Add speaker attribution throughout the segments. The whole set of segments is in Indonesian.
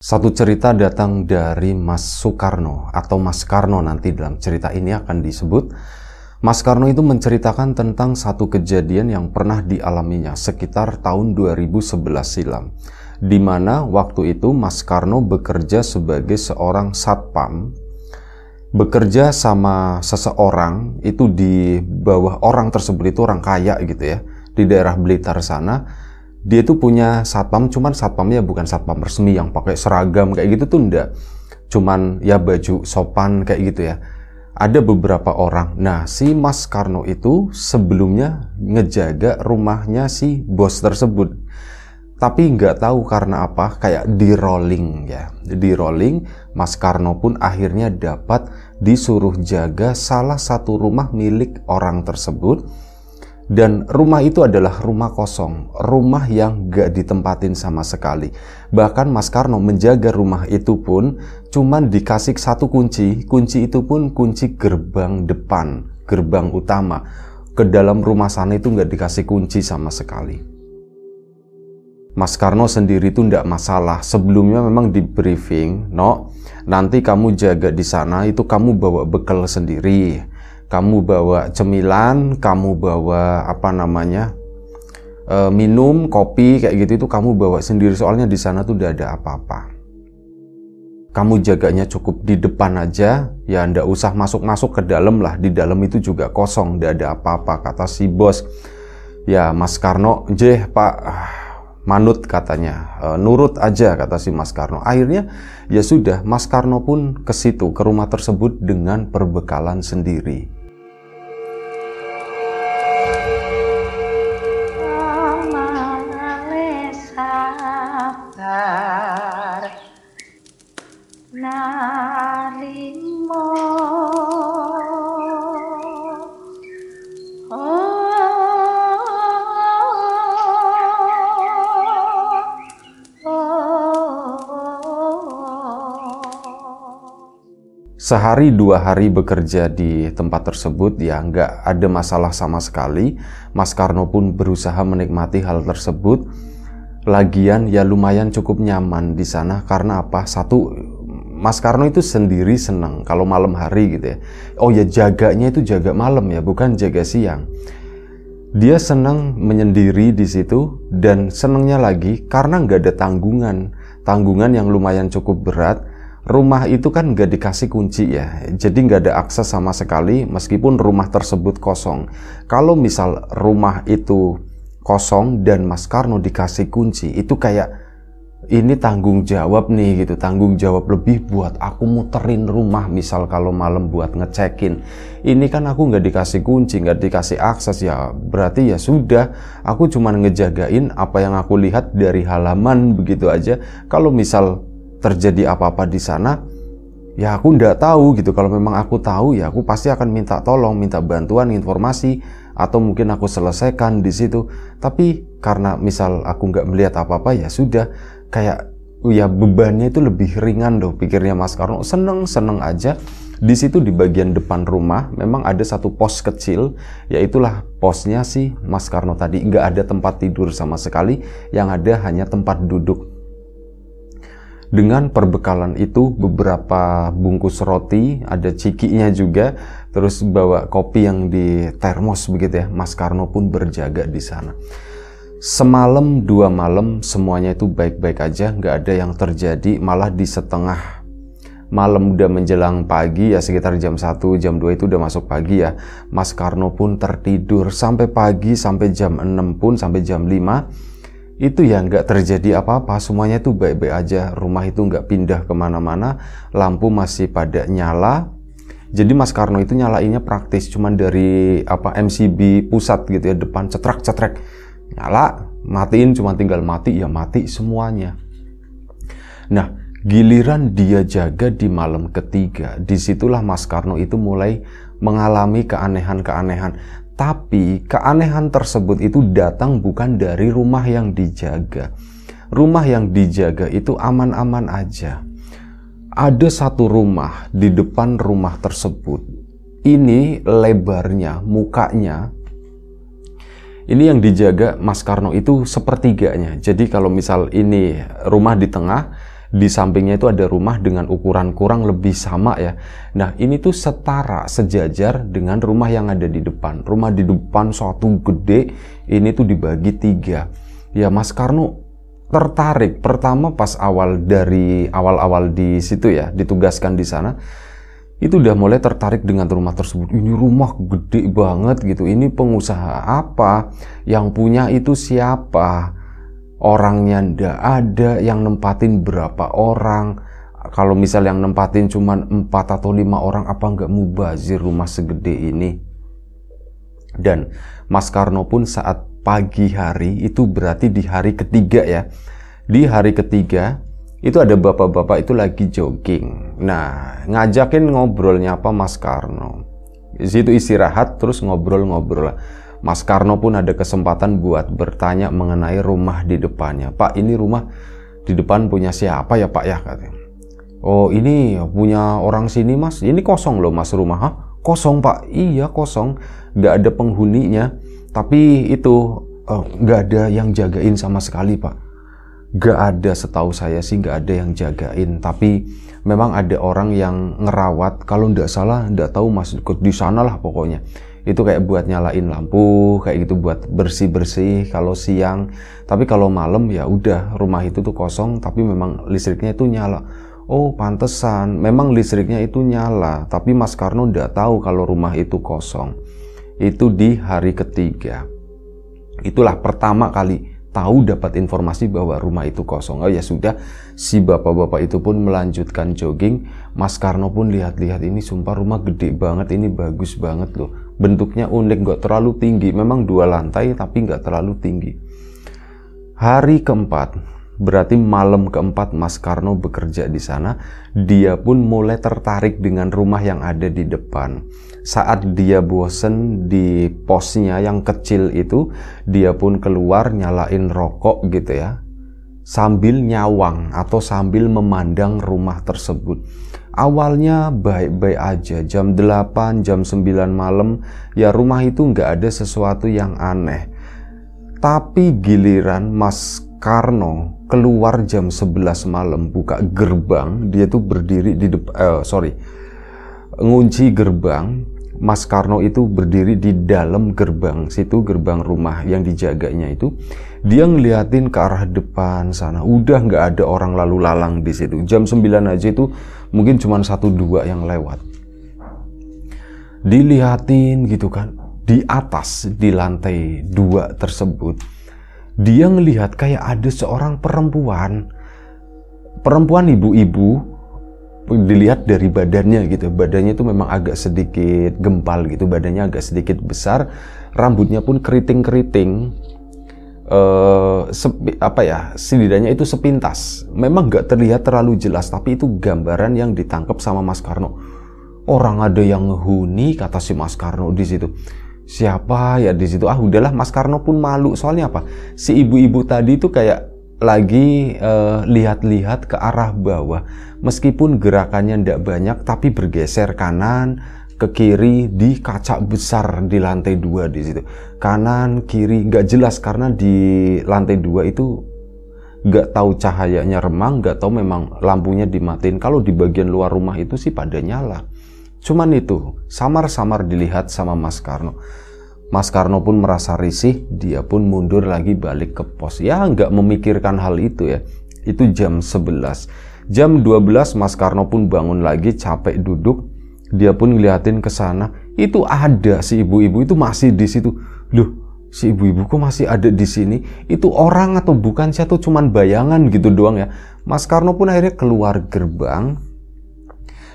Speaker 1: Satu cerita datang dari Mas Soekarno atau Mas Karno nanti dalam cerita ini akan disebut. Mas Karno itu menceritakan tentang satu kejadian yang pernah dialaminya sekitar tahun 2011 silam. Di mana waktu itu Mas Karno bekerja sebagai seorang satpam bekerja sama seseorang itu di bawah orang tersebut itu orang kaya gitu ya di daerah Blitar sana dia tuh punya satpam cuman satpamnya bukan satpam resmi yang pakai seragam kayak gitu tuh enggak cuman ya baju sopan kayak gitu ya ada beberapa orang nah si Mas Karno itu sebelumnya ngejaga rumahnya si bos tersebut tapi nggak tahu karena apa kayak di rolling ya di rolling Mas Karno pun akhirnya dapat disuruh jaga salah satu rumah milik orang tersebut dan rumah itu adalah rumah kosong, rumah yang gak ditempatin sama sekali. Bahkan Mas Karno menjaga rumah itu pun cuman dikasih satu kunci, kunci itu pun kunci gerbang depan, gerbang utama. Ke dalam rumah sana itu gak dikasih kunci sama sekali. Mas Karno sendiri itu ndak masalah. Sebelumnya memang di briefing, no, nanti kamu jaga di sana itu kamu bawa bekal sendiri kamu bawa cemilan, kamu bawa apa namanya e, minum kopi kayak gitu itu kamu bawa sendiri soalnya di sana tuh udah ada apa-apa. Kamu jaganya cukup di depan aja, ya ndak usah masuk-masuk ke dalam lah. Di dalam itu juga kosong, tidak ada apa-apa kata si bos. Ya Mas Karno, jeh Pak manut katanya, e, nurut aja kata si Mas Karno. Akhirnya ya sudah, Mas Karno pun ke situ ke rumah tersebut dengan perbekalan sendiri sehari dua hari bekerja di tempat tersebut ya nggak ada masalah sama sekali Mas Karno pun berusaha menikmati hal tersebut lagian ya lumayan cukup nyaman di sana karena apa satu Mas Karno itu sendiri seneng kalau malam hari gitu ya oh ya jaganya itu jaga malam ya bukan jaga siang dia senang menyendiri di situ dan senangnya lagi karena nggak ada tanggungan tanggungan yang lumayan cukup berat rumah itu kan nggak dikasih kunci ya, jadi nggak ada akses sama sekali meskipun rumah tersebut kosong. Kalau misal rumah itu kosong dan Mas Karno dikasih kunci, itu kayak ini tanggung jawab nih gitu, tanggung jawab lebih buat aku muterin rumah misal kalau malam buat ngecekin. Ini kan aku nggak dikasih kunci, nggak dikasih akses ya, berarti ya sudah, aku cuman ngejagain apa yang aku lihat dari halaman begitu aja. Kalau misal terjadi apa-apa di sana, ya aku nggak tahu gitu. Kalau memang aku tahu, ya aku pasti akan minta tolong, minta bantuan, informasi, atau mungkin aku selesaikan di situ. Tapi karena misal aku nggak melihat apa-apa, ya sudah. Kayak ya bebannya itu lebih ringan loh pikirnya Mas Karno. Seneng-seneng aja. Di situ di bagian depan rumah memang ada satu pos kecil, yaitulah posnya si Mas Karno tadi. Nggak ada tempat tidur sama sekali, yang ada hanya tempat duduk dengan perbekalan itu beberapa bungkus roti, ada cikinya juga, terus bawa kopi yang di termos begitu ya. Mas Karno pun berjaga di sana. Semalam dua malam semuanya itu baik-baik aja, nggak ada yang terjadi. Malah di setengah malam udah menjelang pagi ya sekitar jam 1 jam 2 itu udah masuk pagi ya Mas Karno pun tertidur sampai pagi sampai jam 6 pun sampai jam 5 itu ya nggak terjadi apa-apa semuanya itu baik-baik aja rumah itu nggak pindah kemana-mana lampu masih pada nyala jadi Mas Karno itu nyalainnya praktis cuman dari apa MCB pusat gitu ya depan cetrek-cetrek nyala matiin cuma tinggal mati ya mati semuanya nah giliran dia jaga di malam ketiga disitulah Mas Karno itu mulai mengalami keanehan-keanehan tapi keanehan tersebut itu datang bukan dari rumah yang dijaga. Rumah yang dijaga itu aman-aman aja. Ada satu rumah di depan rumah tersebut. Ini lebarnya, mukanya. Ini yang dijaga Mas Karno itu sepertiganya. Jadi kalau misal ini rumah di tengah, di sampingnya itu ada rumah dengan ukuran kurang lebih sama ya nah ini tuh setara sejajar dengan rumah yang ada di depan rumah di depan suatu gede ini tuh dibagi tiga ya Mas Karno tertarik pertama pas awal dari awal-awal di situ ya ditugaskan di sana itu udah mulai tertarik dengan rumah tersebut. Ini rumah gede banget gitu. Ini pengusaha apa? Yang punya itu siapa? orangnya ndak ada yang nempatin berapa orang kalau misal yang nempatin cuma empat atau lima orang apa nggak mubazir rumah segede ini dan Mas Karno pun saat pagi hari itu berarti di hari ketiga ya di hari ketiga itu ada bapak-bapak itu lagi jogging nah ngajakin ngobrolnya apa Mas Karno Di situ istirahat terus ngobrol-ngobrol Mas Karno pun ada kesempatan buat bertanya mengenai rumah di depannya. Pak, ini rumah di depan punya siapa ya Pak ya? Katanya. Oh ini punya orang sini Mas. Ini kosong loh Mas rumah. Hah? Kosong Pak? Iya kosong. Gak ada penghuninya. Tapi itu oh, eh, gak ada yang jagain sama sekali Pak. Gak ada setahu saya sih gak ada yang jagain. Tapi memang ada orang yang ngerawat. Kalau nggak salah nggak tahu Mas. Di sana lah pokoknya itu kayak buat nyalain lampu kayak gitu buat bersih bersih kalau siang tapi kalau malam ya udah rumah itu tuh kosong tapi memang listriknya itu nyala oh pantesan memang listriknya itu nyala tapi Mas Karno tidak tahu kalau rumah itu kosong itu di hari ketiga itulah pertama kali tahu dapat informasi bahwa rumah itu kosong. Oh ya sudah, si bapak-bapak itu pun melanjutkan jogging. Mas Karno pun lihat-lihat ini sumpah rumah gede banget, ini bagus banget loh bentuknya unik nggak terlalu tinggi memang dua lantai tapi nggak terlalu tinggi hari keempat berarti malam keempat Mas Karno bekerja di sana dia pun mulai tertarik dengan rumah yang ada di depan saat dia bosen di posnya yang kecil itu dia pun keluar nyalain rokok gitu ya sambil nyawang atau sambil memandang rumah tersebut Awalnya baik-baik aja, jam 8, jam 9 malam, ya rumah itu nggak ada sesuatu yang aneh. Tapi giliran Mas Karno keluar jam 11 malam buka gerbang, dia tuh berdiri di depan, eh, sorry, ngunci gerbang, Mas Karno itu berdiri di dalam gerbang situ gerbang rumah yang dijaganya itu dia ngeliatin ke arah depan sana udah nggak ada orang lalu lalang di situ jam 9 aja itu mungkin cuma satu dua yang lewat dilihatin gitu kan di atas di lantai dua tersebut dia ngelihat kayak ada seorang perempuan perempuan ibu-ibu dilihat dari badannya gitu badannya itu memang agak sedikit gempal gitu badannya agak sedikit besar rambutnya pun keriting-keriting eh, sepi, apa ya setidaknya itu sepintas memang nggak terlihat terlalu jelas tapi itu gambaran yang ditangkap sama Mas Karno orang ada yang ngehuni kata si Mas Karno di situ siapa ya di situ ah udahlah Mas Karno pun malu soalnya apa si ibu-ibu tadi itu kayak lagi eh, lihat-lihat ke arah bawah meskipun gerakannya tidak banyak tapi bergeser kanan ke kiri di kaca besar di lantai dua di situ kanan kiri nggak jelas karena di lantai dua itu nggak tahu cahayanya remang nggak tahu memang lampunya dimatiin kalau di bagian luar rumah itu sih pada nyala cuman itu samar-samar dilihat sama Mas Karno Mas Karno pun merasa risih dia pun mundur lagi balik ke pos ya nggak memikirkan hal itu ya itu jam 11 jam 12 Mas Karno pun bangun lagi capek duduk dia pun ngeliatin ke sana itu ada si ibu-ibu itu masih di situ loh si ibu-ibu kok masih ada di sini itu orang atau bukan sih atau cuman bayangan gitu doang ya Mas Karno pun akhirnya keluar gerbang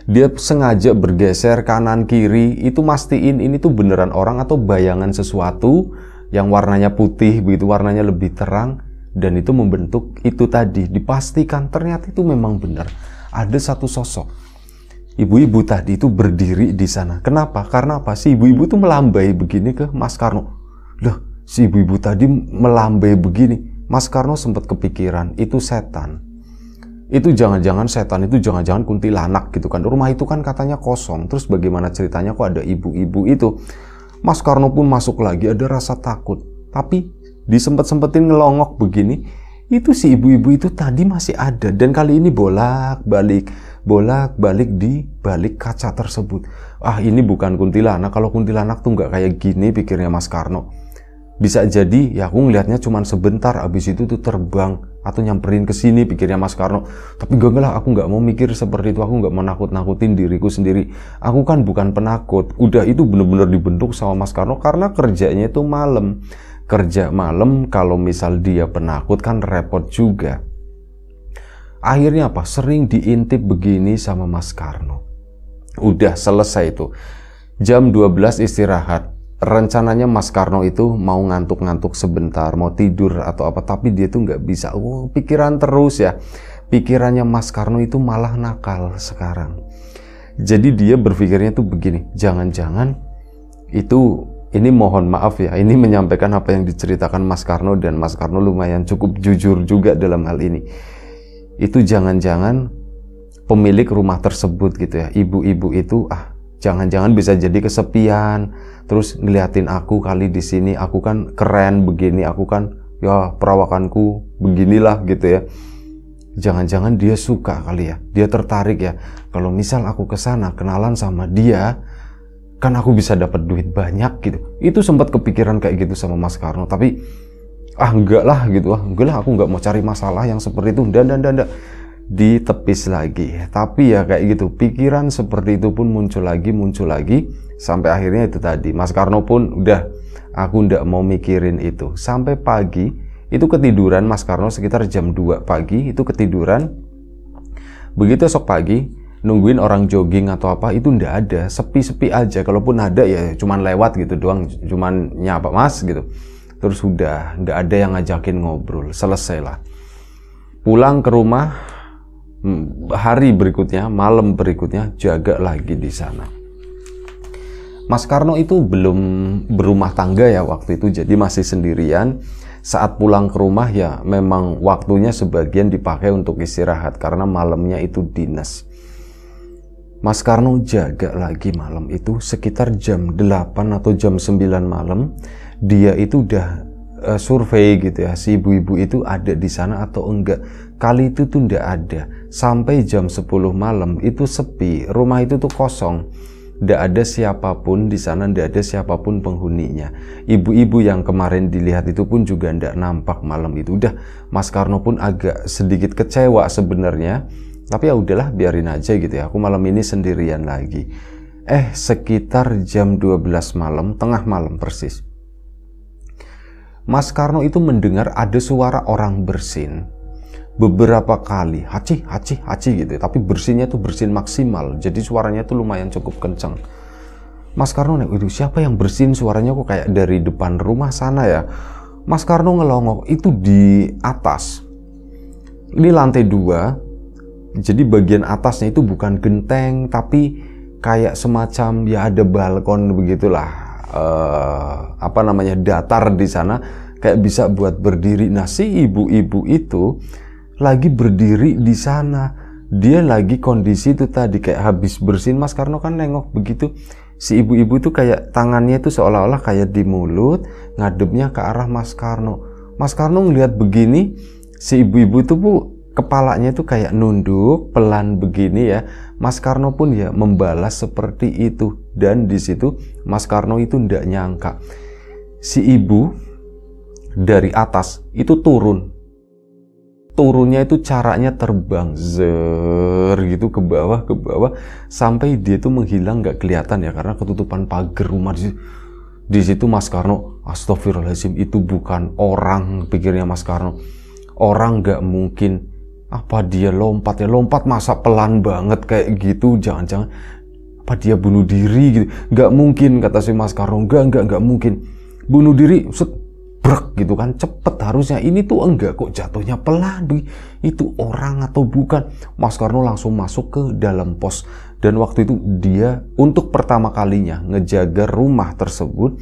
Speaker 1: dia sengaja bergeser kanan kiri itu mastiin ini tuh beneran orang atau bayangan sesuatu yang warnanya putih begitu warnanya lebih terang dan itu membentuk itu tadi dipastikan ternyata itu memang benar ada satu sosok ibu-ibu tadi itu berdiri di sana. Kenapa? Karena apa? sih ibu-ibu itu melambai begini ke Mas Karno. Loh, si ibu-ibu tadi melambai begini. Mas Karno sempat kepikiran, itu setan. Itu jangan-jangan setan, itu jangan-jangan kuntilanak gitu kan. Rumah itu kan katanya kosong. Terus bagaimana ceritanya kok ada ibu-ibu itu? Mas Karno pun masuk lagi, ada rasa takut. Tapi disempet-sempetin ngelongok begini, itu si ibu-ibu itu tadi masih ada dan kali ini bolak-balik bolak-balik di balik kaca tersebut. Ah, ini bukan kuntilanak. Kalau kuntilanak tuh nggak kayak gini pikirnya Mas Karno. Bisa jadi ya aku ngelihatnya cuma sebentar Abis itu tuh terbang atau nyamperin ke sini pikirnya Mas Karno. Tapi gak lah, aku nggak mau mikir seperti itu. Aku nggak mau nakut-nakutin diriku sendiri. Aku kan bukan penakut. Udah itu bener-bener dibentuk sama Mas Karno karena kerjanya itu malam. Kerja malam kalau misal dia penakut kan repot juga. Akhirnya apa? Sering diintip begini sama Mas Karno. Udah selesai itu. Jam 12 istirahat. Rencananya Mas Karno itu mau ngantuk-ngantuk sebentar, mau tidur atau apa, tapi dia tuh nggak bisa. Oh, pikiran terus ya. Pikirannya Mas Karno itu malah nakal sekarang. Jadi dia berpikirnya tuh begini, jangan-jangan itu ini mohon maaf ya, ini menyampaikan apa yang diceritakan Mas Karno dan Mas Karno lumayan cukup jujur juga dalam hal ini itu jangan-jangan pemilik rumah tersebut gitu ya ibu-ibu itu ah jangan-jangan bisa jadi kesepian terus ngeliatin aku kali di sini aku kan keren begini aku kan ya perawakanku beginilah gitu ya jangan-jangan dia suka kali ya dia tertarik ya kalau misal aku kesana kenalan sama dia kan aku bisa dapat duit banyak gitu itu sempat kepikiran kayak gitu sama Mas Karno tapi ah enggak lah gitu ah enggak lah aku enggak mau cari masalah yang seperti itu dan dan dan ditepis lagi tapi ya kayak gitu pikiran seperti itu pun muncul lagi muncul lagi sampai akhirnya itu tadi Mas Karno pun udah aku enggak mau mikirin itu sampai pagi itu ketiduran Mas Karno sekitar jam 2 pagi itu ketiduran begitu esok pagi nungguin orang jogging atau apa itu ndak ada sepi-sepi aja kalaupun ada ya cuman lewat gitu doang cuman nyapa mas gitu terus sudah nggak ada yang ngajakin ngobrol selesailah pulang ke rumah hari berikutnya malam berikutnya jaga lagi di sana Mas Karno itu belum berumah tangga ya waktu itu jadi masih sendirian saat pulang ke rumah ya memang waktunya sebagian dipakai untuk istirahat karena malamnya itu dinas. Mas Karno jaga lagi malam itu sekitar jam 8 atau jam 9 malam dia itu udah uh, survei gitu ya si ibu-ibu itu ada di sana atau enggak kali itu tuh ndak ada sampai jam 10 malam itu sepi rumah itu tuh kosong ndak ada siapapun di sana ndak ada siapapun penghuninya ibu-ibu yang kemarin dilihat itu pun juga ndak nampak malam itu udah Mas Karno pun agak sedikit kecewa sebenarnya tapi ya udahlah biarin aja gitu ya aku malam ini sendirian lagi eh sekitar jam 12 malam tengah malam persis Mas Karno itu mendengar ada suara orang bersin beberapa kali haci haci haci gitu tapi bersinnya tuh bersin maksimal jadi suaranya tuh lumayan cukup kenceng Mas Karno nih itu siapa yang bersin suaranya kok kayak dari depan rumah sana ya Mas Karno ngelongok itu di atas ini lantai dua jadi bagian atasnya itu bukan genteng tapi kayak semacam ya ada balkon begitulah uh, apa namanya datar di sana kayak bisa buat berdiri. Nah si ibu-ibu itu lagi berdiri di sana. Dia lagi kondisi itu tadi kayak habis bersin Mas Karno kan nengok begitu si ibu-ibu itu kayak tangannya itu seolah-olah kayak di mulut ngadepnya ke arah Mas Karno. Mas Karno ngeliat begini si ibu-ibu itu bu kepalanya itu kayak nunduk pelan begini ya. Mas Karno pun ya membalas seperti itu dan di situ Mas Karno itu ndak nyangka si ibu dari atas itu turun. Turunnya itu caranya terbang zer gitu ke bawah ke bawah sampai dia itu menghilang nggak kelihatan ya karena ketutupan pagar rumah di situ. Di situ Mas Karno, astagfirullahaladzim itu bukan orang pikirnya Mas Karno. Orang nggak mungkin apa dia lompat ya lompat masa pelan banget kayak gitu jangan-jangan apa dia bunuh diri gitu nggak mungkin kata si Mas Karo nggak nggak nggak mungkin bunuh diri set brek gitu kan cepet harusnya ini tuh enggak kok jatuhnya pelan itu orang atau bukan Mas Karno langsung masuk ke dalam pos dan waktu itu dia untuk pertama kalinya ngejaga rumah tersebut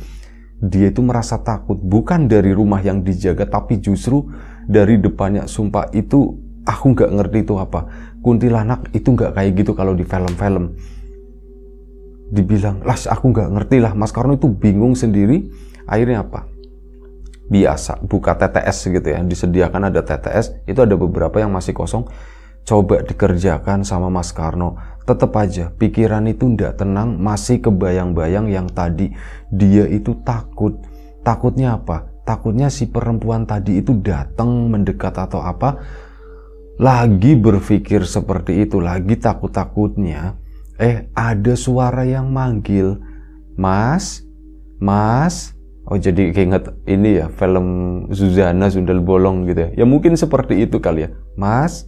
Speaker 1: dia itu merasa takut bukan dari rumah yang dijaga tapi justru dari depannya sumpah itu aku nggak ngerti itu apa kuntilanak itu nggak kayak gitu kalau di film-film dibilang lah aku nggak ngerti lah Mas Karno itu bingung sendiri akhirnya apa biasa buka TTS gitu ya disediakan ada TTS itu ada beberapa yang masih kosong coba dikerjakan sama Mas Karno tetap aja pikiran itu ndak tenang masih kebayang-bayang yang tadi dia itu takut takutnya apa takutnya si perempuan tadi itu datang mendekat atau apa lagi berpikir seperti itu, lagi takut-takutnya, eh ada suara yang manggil, Mas, Mas. Oh jadi keinget ini ya film Suzana Sundel Bolong gitu ya. Ya mungkin seperti itu kali ya. Mas,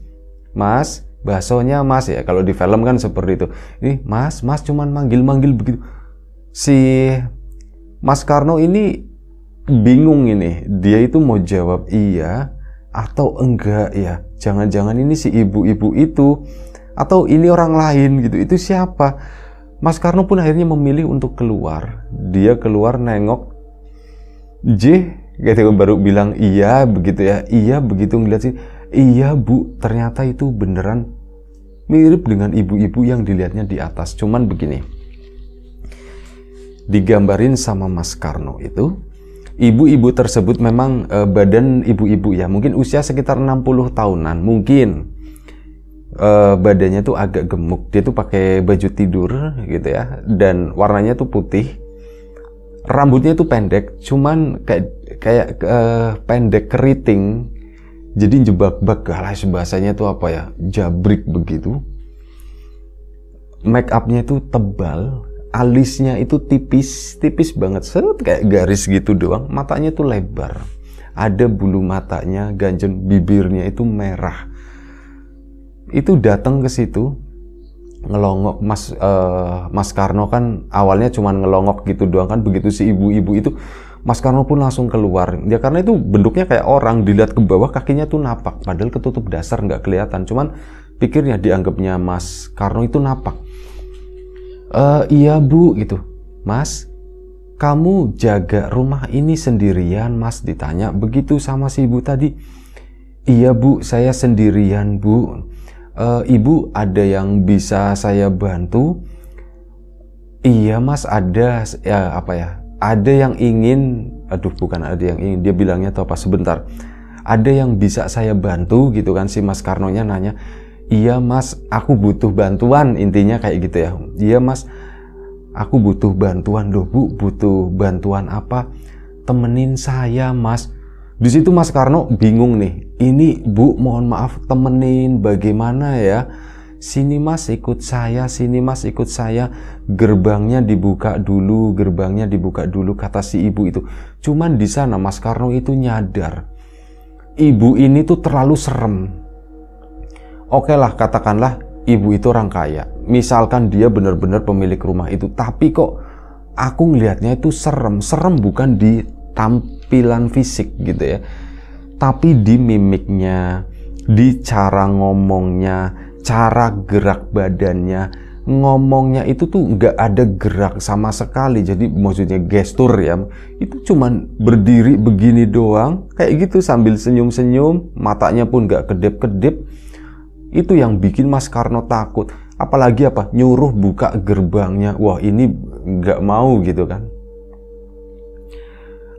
Speaker 1: Mas, basonya Mas ya. Kalau di film kan seperti itu. Ini Mas, Mas cuman manggil-manggil begitu. Si Mas Karno ini bingung ini. Dia itu mau jawab iya, atau enggak ya jangan-jangan ini si ibu-ibu itu atau ini orang lain gitu itu siapa Mas Karno pun akhirnya memilih untuk keluar dia keluar nengok J gitu baru bilang iya begitu ya iya begitu ngeliat sih iya bu ternyata itu beneran mirip dengan ibu-ibu yang dilihatnya di atas cuman begini digambarin sama Mas Karno itu ibu-ibu tersebut memang e, badan ibu-ibu ya mungkin usia sekitar 60 tahunan mungkin e, badannya tuh agak gemuk dia tuh pakai baju tidur gitu ya dan warnanya tuh putih rambutnya tuh pendek cuman kayak kayak e, pendek keriting jadi jebak-bak lah bahasanya tuh apa ya jabrik begitu make upnya tuh tebal alisnya itu tipis tipis banget seret kayak garis gitu doang matanya tuh lebar ada bulu matanya ganjen bibirnya itu merah itu datang ke situ ngelongok Mas uh, Mas Karno kan awalnya cuma ngelongok gitu doang kan begitu si ibu-ibu itu Mas Karno pun langsung keluar ya karena itu bentuknya kayak orang dilihat ke bawah kakinya tuh napak padahal ketutup dasar nggak kelihatan cuman pikirnya dianggapnya Mas Karno itu napak e, iya bu gitu mas kamu jaga rumah ini sendirian mas ditanya begitu sama si ibu tadi iya bu saya sendirian bu e, ibu ada yang bisa saya bantu iya mas ada ya apa ya ada yang ingin aduh bukan ada yang ingin dia bilangnya tau apa sebentar ada yang bisa saya bantu gitu kan si mas Karnonya nanya Iya mas, aku butuh bantuan intinya kayak gitu ya. Iya mas, aku butuh bantuan dong bu, butuh bantuan apa? Temenin saya mas. Di situ Mas Karno bingung nih. Ini bu, mohon maaf temenin bagaimana ya? Sini mas ikut saya, sini mas ikut saya. Gerbangnya dibuka dulu, gerbangnya dibuka dulu kata si ibu itu. Cuman di sana Mas Karno itu nyadar. Ibu ini tuh terlalu serem oke okay lah katakanlah ibu itu orang kaya. Misalkan dia benar-benar pemilik rumah itu, tapi kok aku ngelihatnya itu serem. Serem bukan di tampilan fisik gitu ya. Tapi di mimiknya, di cara ngomongnya, cara gerak badannya, ngomongnya itu tuh nggak ada gerak sama sekali jadi maksudnya gestur ya itu cuman berdiri begini doang kayak gitu sambil senyum-senyum matanya pun nggak kedip-kedip itu yang bikin Mas Karno takut. Apalagi apa? Nyuruh buka gerbangnya. Wah ini nggak mau gitu kan.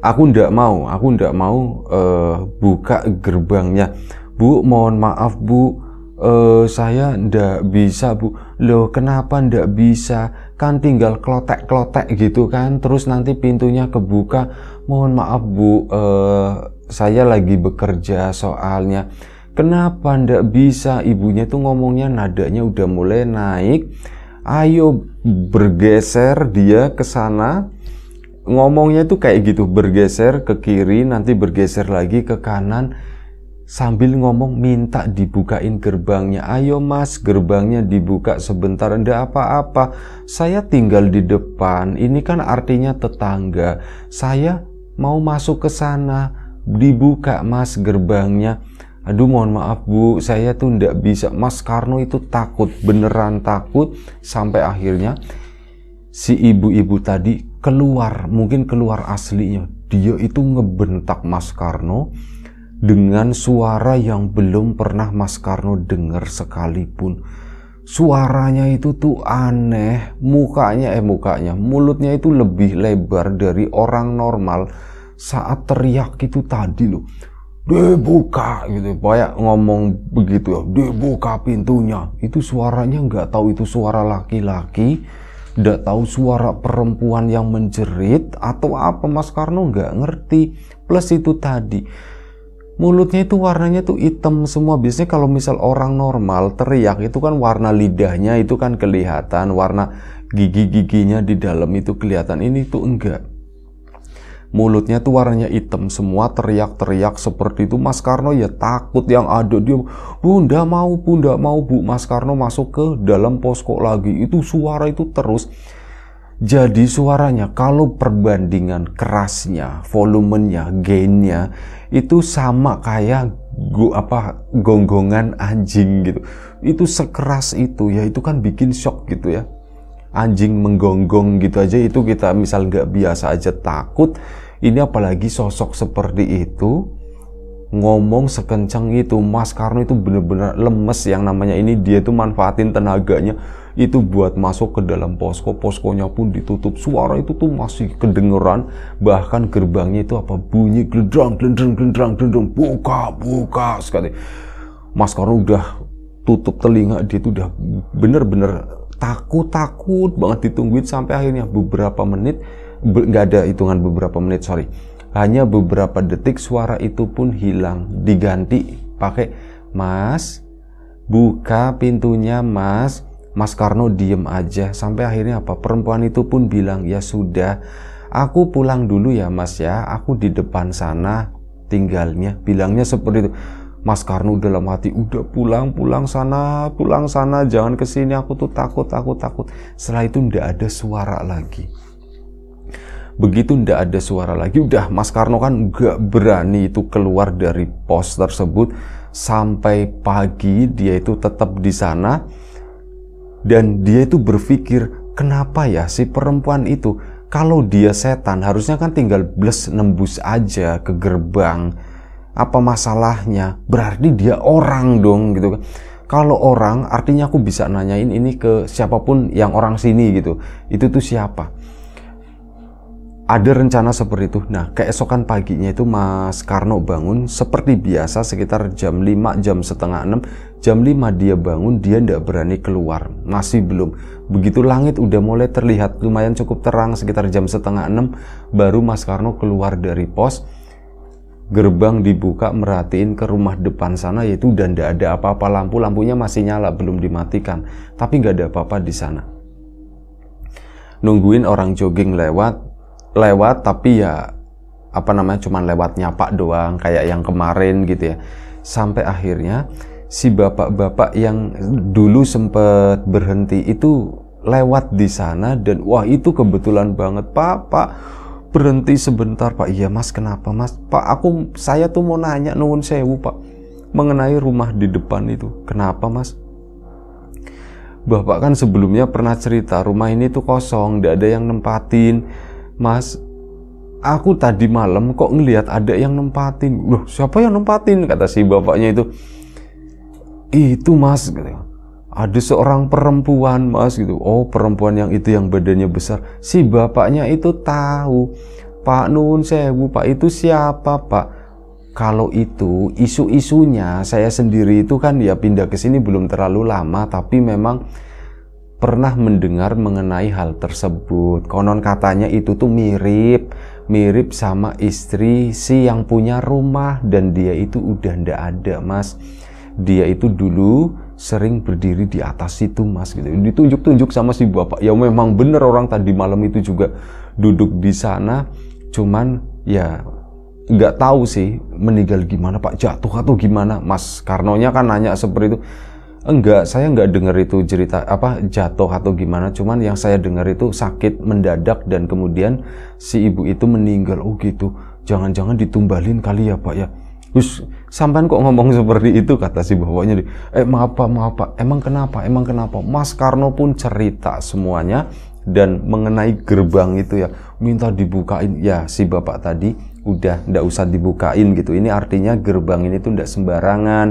Speaker 1: Aku ndak mau, aku ndak mau uh, buka gerbangnya. Bu, mohon maaf bu, uh, saya ndak bisa bu. Loh kenapa ndak bisa? Kan tinggal klotek-klotek gitu kan. Terus nanti pintunya kebuka. Mohon maaf bu, uh, saya lagi bekerja soalnya Kenapa ndak bisa ibunya tuh ngomongnya nadanya udah mulai naik. Ayo bergeser dia ke sana. Ngomongnya tuh kayak gitu, bergeser ke kiri, nanti bergeser lagi ke kanan sambil ngomong minta dibukain gerbangnya. Ayo mas, gerbangnya dibuka sebentar. Ndak apa-apa, saya tinggal di depan. Ini kan artinya tetangga. Saya mau masuk ke sana, dibuka mas gerbangnya aduh mohon maaf bu saya tuh ndak bisa Mas Karno itu takut beneran takut sampai akhirnya si ibu-ibu tadi keluar mungkin keluar aslinya dia itu ngebentak Mas Karno dengan suara yang belum pernah Mas Karno dengar sekalipun suaranya itu tuh aneh mukanya eh mukanya mulutnya itu lebih lebar dari orang normal saat teriak itu tadi loh dibuka gitu banyak ngomong begitu ya dibuka pintunya itu suaranya nggak tahu itu suara laki-laki nggak tahu suara perempuan yang menjerit atau apa Mas Karno nggak ngerti plus itu tadi mulutnya itu warnanya tuh hitam semua biasanya kalau misal orang normal teriak itu kan warna lidahnya itu kan kelihatan warna gigi-giginya di dalam itu kelihatan ini tuh enggak mulutnya tuh warnanya hitam semua teriak-teriak seperti itu Mas Karno ya takut yang ada dia bunda mau bunda mau bu Mas Karno masuk ke dalam posko lagi itu suara itu terus jadi suaranya kalau perbandingan kerasnya, volumenya, gainnya itu sama kayak go, apa gonggongan anjing gitu. Itu sekeras itu ya itu kan bikin shock gitu ya anjing menggonggong gitu aja itu kita misal nggak biasa aja takut ini apalagi sosok seperti itu ngomong sekencang itu Mas Karno itu bener-bener lemes yang namanya ini dia tuh manfaatin tenaganya itu buat masuk ke dalam posko poskonya pun ditutup suara itu tuh masih kedengeran bahkan gerbangnya itu apa bunyi gledrang gledrang gledrang gledrang buka buka sekali Mas Karno udah tutup telinga dia tuh udah bener-bener takut-takut banget ditungguin sampai akhirnya beberapa menit nggak ada hitungan beberapa menit sorry hanya beberapa detik suara itu pun hilang diganti pakai mas buka pintunya mas Mas Karno diem aja sampai akhirnya apa perempuan itu pun bilang ya sudah aku pulang dulu ya mas ya aku di depan sana tinggalnya bilangnya seperti itu Mas Karno dalam hati udah pulang pulang sana pulang sana jangan kesini aku tuh takut takut takut setelah itu ndak ada suara lagi begitu ndak ada suara lagi udah Mas Karno kan nggak berani itu keluar dari pos tersebut sampai pagi dia itu tetap di sana dan dia itu berpikir kenapa ya si perempuan itu kalau dia setan harusnya kan tinggal bles nembus aja ke gerbang apa masalahnya berarti dia orang dong gitu kan kalau orang artinya aku bisa nanyain ini ke siapapun yang orang sini gitu itu tuh siapa ada rencana seperti itu nah keesokan paginya itu Mas Karno bangun seperti biasa sekitar jam 5 jam setengah 6 jam 5 dia bangun dia tidak berani keluar masih belum begitu langit udah mulai terlihat lumayan cukup terang sekitar jam setengah 6 baru Mas Karno keluar dari pos gerbang dibuka merhatiin ke rumah depan sana yaitu dan tidak ada apa-apa lampu lampunya masih nyala belum dimatikan tapi nggak ada apa-apa di sana nungguin orang jogging lewat lewat tapi ya apa namanya cuman lewat nyapa doang kayak yang kemarin gitu ya sampai akhirnya si bapak-bapak yang dulu sempet berhenti itu lewat di sana dan wah itu kebetulan banget pak pak berhenti sebentar pak iya mas kenapa mas pak aku saya tuh mau nanya nuhun sewu pak mengenai rumah di depan itu kenapa mas bapak kan sebelumnya pernah cerita rumah ini tuh kosong tidak ada yang nempatin mas aku tadi malam kok ngelihat ada yang nempatin loh siapa yang nempatin kata si bapaknya itu itu mas ada seorang perempuan mas gitu oh perempuan yang itu yang badannya besar si bapaknya itu tahu pak nun sewu pak itu siapa pak kalau itu isu-isunya saya sendiri itu kan ya pindah ke sini belum terlalu lama tapi memang pernah mendengar mengenai hal tersebut konon katanya itu tuh mirip mirip sama istri si yang punya rumah dan dia itu udah ndak ada mas dia itu dulu sering berdiri di atas situ mas gitu ditunjuk-tunjuk sama si bapak ya memang bener orang tadi malam itu juga duduk di sana cuman ya nggak tahu sih meninggal gimana pak jatuh atau gimana mas Karnonya kan nanya seperti itu enggak saya nggak dengar itu cerita apa jatuh atau gimana cuman yang saya dengar itu sakit mendadak dan kemudian si ibu itu meninggal oh gitu jangan-jangan ditumbalin kali ya pak ya Terus sampean kok ngomong seperti itu kata si bapaknya eh maaf pak maaf pak emang kenapa emang kenapa Mas Karno pun cerita semuanya dan mengenai gerbang itu ya minta dibukain ya si bapak tadi udah ndak usah dibukain gitu ini artinya gerbang ini tuh ndak sembarangan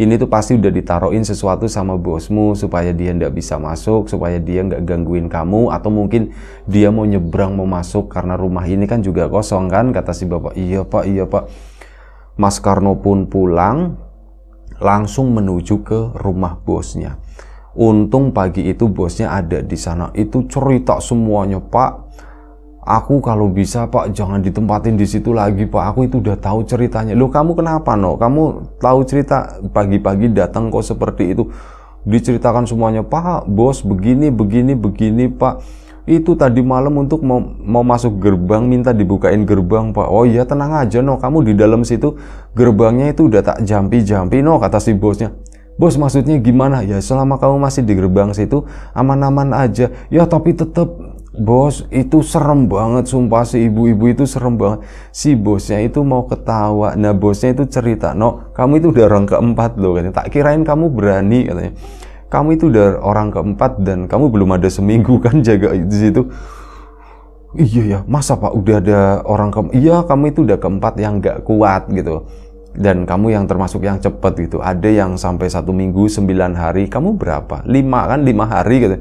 Speaker 1: ini tuh pasti udah ditaruhin sesuatu sama bosmu supaya dia ndak bisa masuk supaya dia nggak gangguin kamu atau mungkin dia mau nyebrang mau masuk karena rumah ini kan juga kosong kan kata si bapak iya pak iya pak Mas Karno pun pulang langsung menuju ke rumah bosnya. Untung pagi itu bosnya ada di sana. Itu cerita semuanya, Pak. Aku kalau bisa, Pak, jangan ditempatin di situ lagi, Pak. Aku itu udah tahu ceritanya. Loh, kamu kenapa, No? Kamu tahu cerita pagi-pagi datang kok seperti itu. Diceritakan semuanya, Pak. Bos begini, begini, begini, Pak itu tadi malam untuk mau, mau masuk gerbang minta dibukain gerbang pak oh iya tenang aja no kamu di dalam situ gerbangnya itu udah tak jampi-jampi no kata si bosnya bos maksudnya gimana ya selama kamu masih di gerbang situ aman-aman aja ya tapi tetap bos itu serem banget sumpah si ibu-ibu itu serem banget si bosnya itu mau ketawa nah bosnya itu cerita no kamu itu udah orang keempat loh katanya tak kirain kamu berani katanya kamu itu udah orang keempat dan kamu belum ada seminggu kan jaga di situ iya ya masa pak udah ada orang keempat iya kamu itu udah keempat yang gak kuat gitu dan kamu yang termasuk yang cepet gitu ada yang sampai satu minggu sembilan hari kamu berapa lima kan lima hari gitu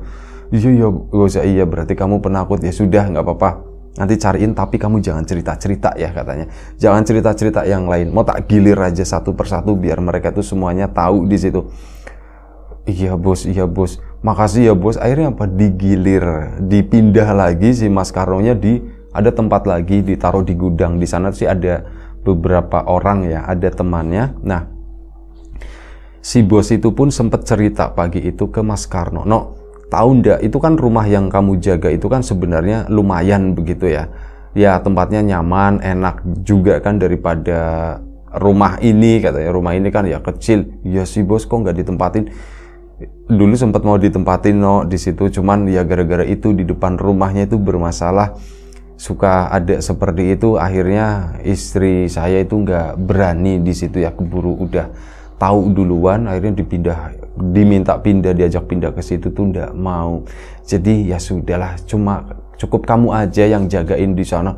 Speaker 1: iya iya gak usah iya berarti kamu penakut ya sudah nggak apa-apa nanti cariin tapi kamu jangan cerita-cerita ya katanya jangan cerita-cerita yang lain mau tak gilir aja satu persatu biar mereka tuh semuanya tahu di situ iya bos iya bos makasih ya bos akhirnya apa digilir dipindah lagi si mas Karnonya di ada tempat lagi ditaruh di gudang di sana sih ada beberapa orang ya ada temannya nah si bos itu pun sempat cerita pagi itu ke mas Karno no tahu ndak itu kan rumah yang kamu jaga itu kan sebenarnya lumayan begitu ya ya tempatnya nyaman enak juga kan daripada rumah ini katanya rumah ini kan ya kecil ya si bos kok nggak ditempatin dulu sempat mau ditempatin no di situ cuman ya gara-gara itu di depan rumahnya itu bermasalah suka ada seperti itu akhirnya istri saya itu nggak berani di situ ya keburu udah tahu duluan akhirnya dipindah diminta pindah diajak pindah ke situ tuh nggak mau jadi ya sudahlah cuma cukup kamu aja yang jagain di sana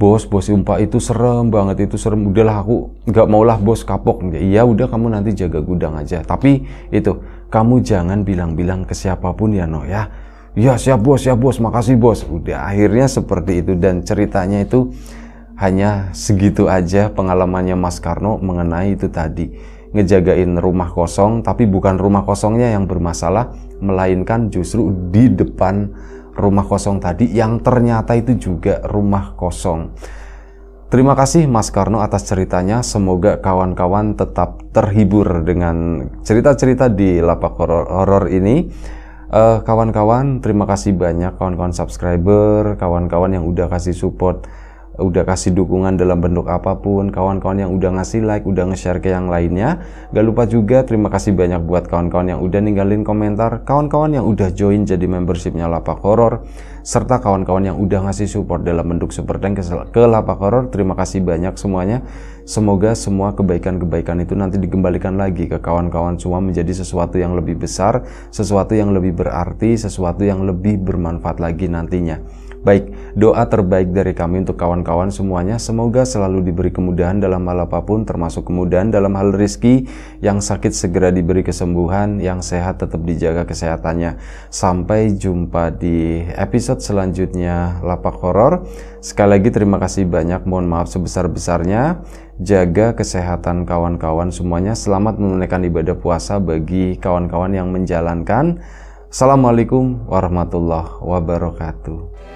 Speaker 1: bos bos umpah itu serem banget itu serem udahlah aku nggak maulah bos kapok ya udah kamu nanti jaga gudang aja tapi itu kamu jangan bilang-bilang ke siapapun ya Noh ya. Ya siap bos, siap bos, makasih bos. Udah akhirnya seperti itu dan ceritanya itu hanya segitu aja pengalamannya Mas Karno mengenai itu tadi. Ngejagain rumah kosong tapi bukan rumah kosongnya yang bermasalah, melainkan justru di depan rumah kosong tadi yang ternyata itu juga rumah kosong. Terima kasih Mas Karno atas ceritanya. Semoga kawan-kawan tetap terhibur dengan cerita-cerita di lapak horor, ini. Eh, kawan-kawan, uh, kawan -kawan, terima kasih banyak kawan-kawan subscriber, kawan-kawan yang udah kasih support udah kasih dukungan dalam bentuk apapun, kawan-kawan yang udah ngasih like, udah nge-share ke yang lainnya. Gak lupa juga terima kasih banyak buat kawan-kawan yang udah ninggalin komentar, kawan-kawan yang udah join jadi membershipnya Lapak Horor, serta kawan-kawan yang udah ngasih support dalam bentuk super tank ke, ke Lapak Horor. Terima kasih banyak semuanya. Semoga semua kebaikan-kebaikan itu nanti dikembalikan lagi ke kawan-kawan semua menjadi sesuatu yang lebih besar, sesuatu yang lebih berarti, sesuatu yang lebih bermanfaat lagi nantinya. Baik, doa terbaik dari kami untuk kawan-kawan semuanya. Semoga selalu diberi kemudahan dalam hal apapun, termasuk kemudahan dalam hal rizki. Yang sakit segera diberi kesembuhan, yang sehat tetap dijaga kesehatannya. Sampai jumpa di episode selanjutnya Lapak Horor. Sekali lagi terima kasih banyak, mohon maaf sebesar-besarnya. Jaga kesehatan kawan-kawan semuanya. Selamat menunaikan ibadah puasa bagi kawan-kawan yang menjalankan. Assalamualaikum warahmatullahi wabarakatuh.